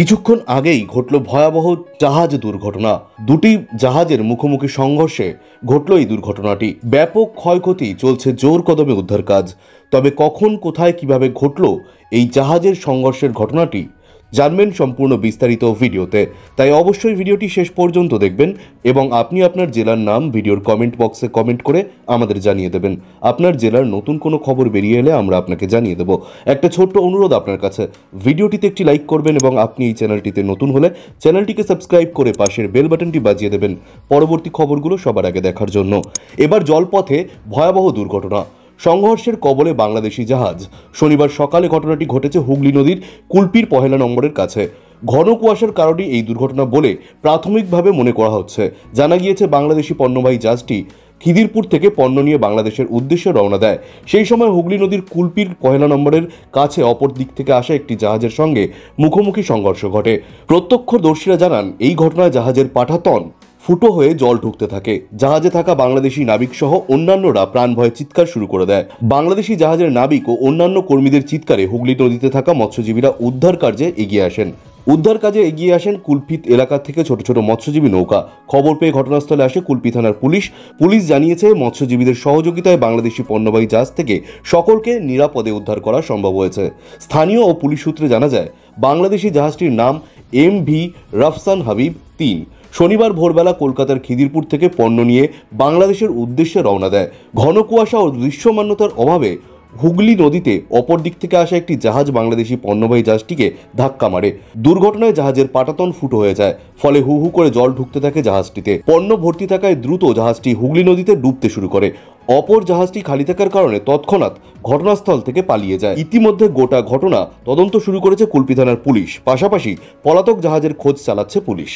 কিছুক্ষণ আগেই ঘটল ভয়াবহ জাহাজ দুর্ঘটনা দুটি জাহাজের মুখোমুখি সংঘর্ষে ঘটল এই দুর্ঘটনাটি ব্যাপক ক্ষয়ক্ষতি চলছে জোর কদমে উদ্ধার কাজ তবে কখন কোথায় কিভাবে ঘটল এই জাহাজের সংঘর্ষের ঘটনাটি জানবেন সম্পূর্ণ বিস্তারিত ভিডিওতে তাই অবশ্যই ভিডিওটি শেষ পর্যন্ত দেখবেন এবং আপনি আপনার জেলার নাম ভিডিওর কমেন্ট বক্সে কমেন্ট করে আমাদের জানিয়ে দেবেন আপনার জেলার নতুন কোনো খবর বেরিয়ে এলে আমরা আপনাকে জানিয়ে দেব একটা ছোট্ট অনুরোধ আপনার কাছে ভিডিওটিতে একটি লাইক করবেন এবং আপনি এই চ্যানেলটিতে নতুন হলে চ্যানেলটিকে সাবস্ক্রাইব করে পাশের বেল বাটনটি বাজিয়ে দেবেন পরবর্তী খবরগুলো সবার আগে দেখার জন্য এবার জলপথে ভয়াবহ দুর্ঘটনা সংঘর্ষের কবলে বাংলাদেশি জাহাজ শনিবার সকালে ঘটনাটি ঘটেছে হুগলি নদীর কুলপির পহেলা নম্বরের কাছে ঘন কুয়াশার কারণে এই দুর্ঘটনা বলে প্রাথমিকভাবে মনে করা হচ্ছে জানা গিয়েছে বাংলাদেশি পণ্যবাহী জাহাজটি খিদিরপুর থেকে পণ্য নিয়ে বাংলাদেশের উদ্দেশ্যে রওনা দেয় সেই সময় হুগলি নদীর কুলপির পহেলা নম্বরের কাছে অপর দিক থেকে আসা একটি জাহাজের সঙ্গে মুখোমুখি সংঘর্ষ ঘটে প্রত্যক্ষদর্শীরা জানান এই ঘটনায় জাহাজের পাঠাতন ফুটো হয়ে জল ঢুকতে থাকে জাহাজে থাকা বাংলাদেশি নাবিক সহ অন্যান্যরা প্রাণ ভয়ে চিৎকার শুরু করে দেয় বাংলাদেশি জাহাজের নাবিক ও অন্যান্য কর্মীদের চিৎকারে হুগলি নদীতে থাকা মৎস্যজীবীরা উদ্ধার কার্যে এগিয়ে আসেন উদ্ধার কাজে এগিয়ে আসেন কুলপিত এলাকা থেকে ছোট ছোট মৎস্যজীবী নৌকা খবর পেয়ে ঘটনাস্থলে আসে কুলপি থানার পুলিশ পুলিশ জানিয়েছে মৎস্যজীবীদের সহযোগিতায় বাংলাদেশি পণ্যবাহী জাহাজ থেকে সকলকে নিরাপদে উদ্ধার করা সম্ভব হয়েছে স্থানীয় ও পুলিশ সূত্রে জানা যায় বাংলাদেশি জাহাজটির নাম এম ভি রাফসান হাবিব তিন শনিবার ভোরবেলা কলকাতার খিদিরপুর থেকে পণ্য নিয়ে বাংলাদেশের উদ্দেশ্যে রওনা দেয় ঘন কুয়াশা ও দৃশ্যমান্যতার অভাবে হুগলি নদীতে অপর দিক থেকে আসা একটি জাহাজ বাংলাদেশি পণ্যবাহী জাহাজটিকে ধাক্কা মারে দুর্ঘটনায় জাহাজের পাটাতন ফুটো হয়ে যায় ফলে হু হু করে জল ঢুকতে থাকে জাহাজটিতে পণ্য ভর্তি থাকায় দ্রুত জাহাজটি হুগলি নদীতে ডুবতে শুরু করে অপর জাহাজটি খালি থাকার কারণে তৎক্ষণাৎ ঘটনাস্থল থেকে পালিয়ে যায় ইতিমধ্যে গোটা ঘটনা তদন্ত শুরু করেছে কুলপি থানার পুলিশ পাশাপাশি পলাতক জাহাজের খোঁজ চালাচ্ছে পুলিশ